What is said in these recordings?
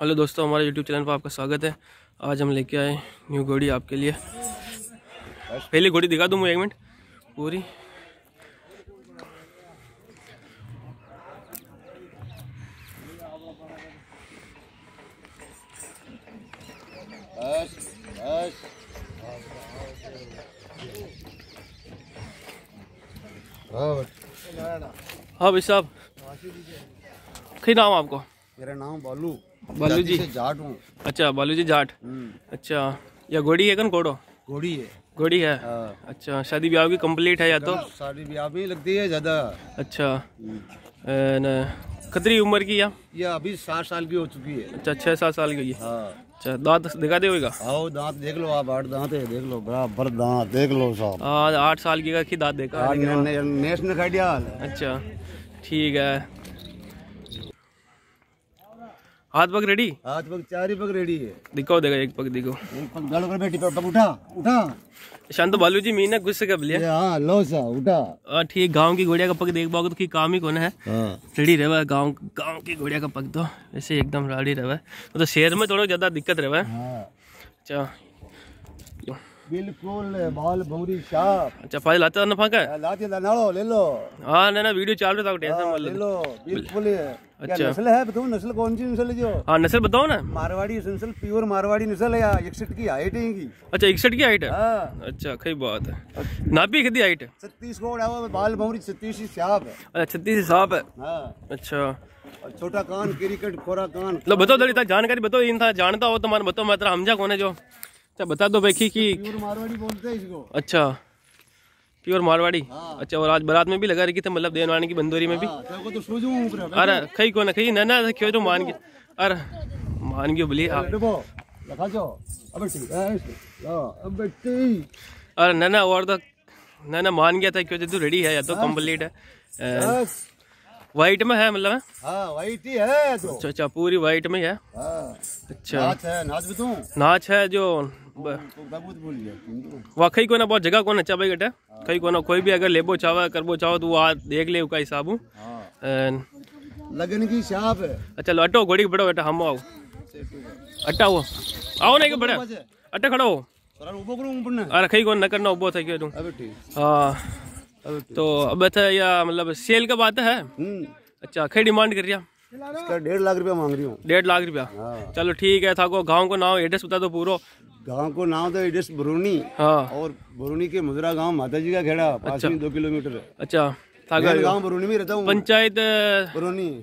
Hello दोस्तों हमारे YouTube channel पर आपका स्वागत है आज हम लेके आए न्यू घोड़ी आपके लिए पहली घोड़ी दिखा दूँ मैं एक मिनट पूरी हाँ भाई साहब कई नाम आपको मेरा नाम बालू बालू जी जाट हूँ अच्छा बालू जी जाट हम्म। अच्छा या घोड़ी है कौन घोड़ो घोड़ी है घोड़ी है हाँ। अच्छा शादी ब्याह की कम्प्लीट है या तो शादी ब्याह भी लगती है ज्यादा अच्छा खतरी उम्र की या या अभी सात साल की हो चुकी है अच्छा छह सात साल की हाँ। अच्छा दांत दिखा दे आओ दांत देख लो आप आठ दांत है देख लो बराबर दांत देख लो साहब हाँ, आठ साल की दाँत दांत देखा नेशनल अच्छा ठीक है हाथ पग रेडी हाथ पग चार ही पग रेडी है दिखाओ देखो एक पग दिखो एक पग गाड़ो उठा उठा शांत बालू जी मीना गुस्से कब लिया हां लो सा उठा हाँ, ठीक गांव की घोड़िया का पग देख पाओगे तो की काम ही कौन है हाँ। रेडी रहे गांव गांव की घोड़िया का पग तो ऐसे एकदम रेडी रहवा तो मतलब शहर में थोड़ा ज्यादा दिक्कत रहवा हाँ। अच्छा बिल्कुल माल भूरी शाह अच्छा फाइल लाते ना फाका लाते ना लो ले लो हां ना ना वीडियो चाल रहा था टेंशन हाँ, मत ले लो बिल्कुल अच्छा नस्ल है बताओ नस्ल कौन सी नस्ल है जो हाँ नस्ल बताओ ना मारवाड़ी नस्ल प्योर मारवाड़ी नस्ल है या इकसठ की हाइट है इनकी अच्छा इकसठ की हाइट है हाँ। अच्छा कई बात है नापी कितनी हाइट है छत्तीसगढ़ है बाल भौरी ही साफ है अच्छा ही साफ है हाँ। अच्छा छोटा कान क्रिकेट खोरा कान मतलब बताओ थोड़ी जानकारी बताओ इन था जानता हो तो मान बताओ मात्रा हमजा कौन है जो अच्छा बता दो बेखी की प्योर मारवाड़ी बोलते हैं इसको अच्छा प्योर मारवाड़ी हाँ। अच्छा और आज बरात में भी लगा रही थी मतलब देनवाणी की बंदोरी में भी हाँ, तो अरे कही को ना कही ना ना क्यों जो तो मान गया अरे मान गयो बोलिए अरे ना ना और तो ना ना मान गया था क्यों तो तू रेडी है या तो कम्प्लीट है व्हाइट में है मतलब हाँ व्हाइट ही है तो अच्छा अच्छा पूरी व्हाइट में है हाँ। अच्छा नाच है नाच भी तू नाच है जो वाकई कई कोना बहुत जगह कोने चाहे अच्छा बेटा कई कोना कोई भी अगर लेबो चाहे करबो चाहो तो वो आ देख ले उका हिसाब हाँ। लगन की शाप है अच्छा, लो अटो घोड़ी बड़ो बेटा हम आओ अट्टा वो आओ ना के बड़ा अट्टा खड़ो अरे कई कोन न करना उबो था क्यों हाँ तो अबे था अच्छा, या मतलब सेल का बात है हम्म। अच्छा कई डिमांड कर रिया इसका डेढ़ लाख रुपया मांग रही हूँ डेढ़ लाख रुपया हाँ। चलो ठीक है था गाँव को नाम एड्रेस बता दो पूरा गांव को नाम तो एड्रेस बरूनी हाँ और बरूनी के मुजरा गांव माता जी का खेड़ा अच्छा। दो किलोमीटर अच्छा गांव में रहता हूँ पंचायत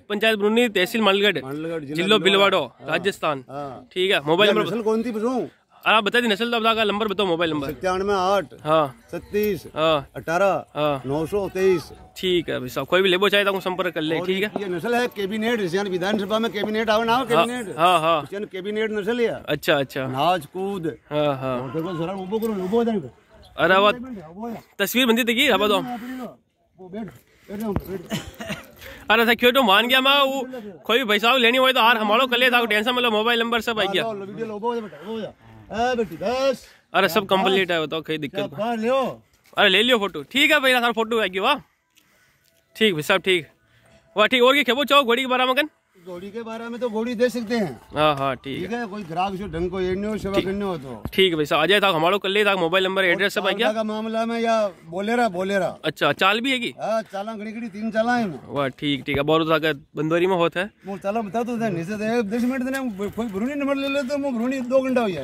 पंचायत बरूनी तहसील मालगढ़ जिलो बिलवाड़ो हाँ। राजस्थान हाँ। ठीक है मोबाइल नंबर कौन थी आप बता दी नसल तो का नंबर बताओ मोबाइल नंबर सत्तानवे आठ हाँ सत्तीस हाँ अठारह हाँ नौ सौ तेईस ठीक है भाई साहब कोई भी लेबो चाहे तो संपर्क कर ले ठीक है ये नस्ल है कैबिनेट विधानसभा में कैबिनेट आओ ना हाँ, कैबिनेट हाँ हाँ कैबिनेट नस्ल है अच्छा अच्छा नाच कूद हाँ हाँ अरे आवाज तस्वीर बनती थी हवा दो अरे था क्यों तो मान गया मैं वो कोई भाई साहब लेनी हो तो हार हमारो कर ले था टेंशन मतलब मोबाइल नंबर सब आ गया हाँ, बेटी बस अरे सब कंप्लीट है बताओ कोई दिक्कत लियो अरे ले लियो फोटो ठीक है भाई ना फोटो आएगी वाह ठीक भाई साहब ठीक वाह ठीक और क्या खेबो चाहो घोड़ी के बारे में घोड़ी के बारे में तो घोड़ी दे सकते हैं हाँ हाँ ठीक है।, कोई ग्राहक जो ढंग को एड़ने हो सेवा करने हो तो ठीक है भाई साहब अजय था हमारो कर ले था मोबाइल नंबर एड्रेस सब आ गया का मामला में या बोलेरा बोलेरा अच्छा चाल भी है हाँ, चाला घड़ी घड़ी तीन चाला है वाह ठीक ठीक है बहुत सा बंदोरी में होता है मोर बता तो मिनट देने तो दो घंटा हो जाए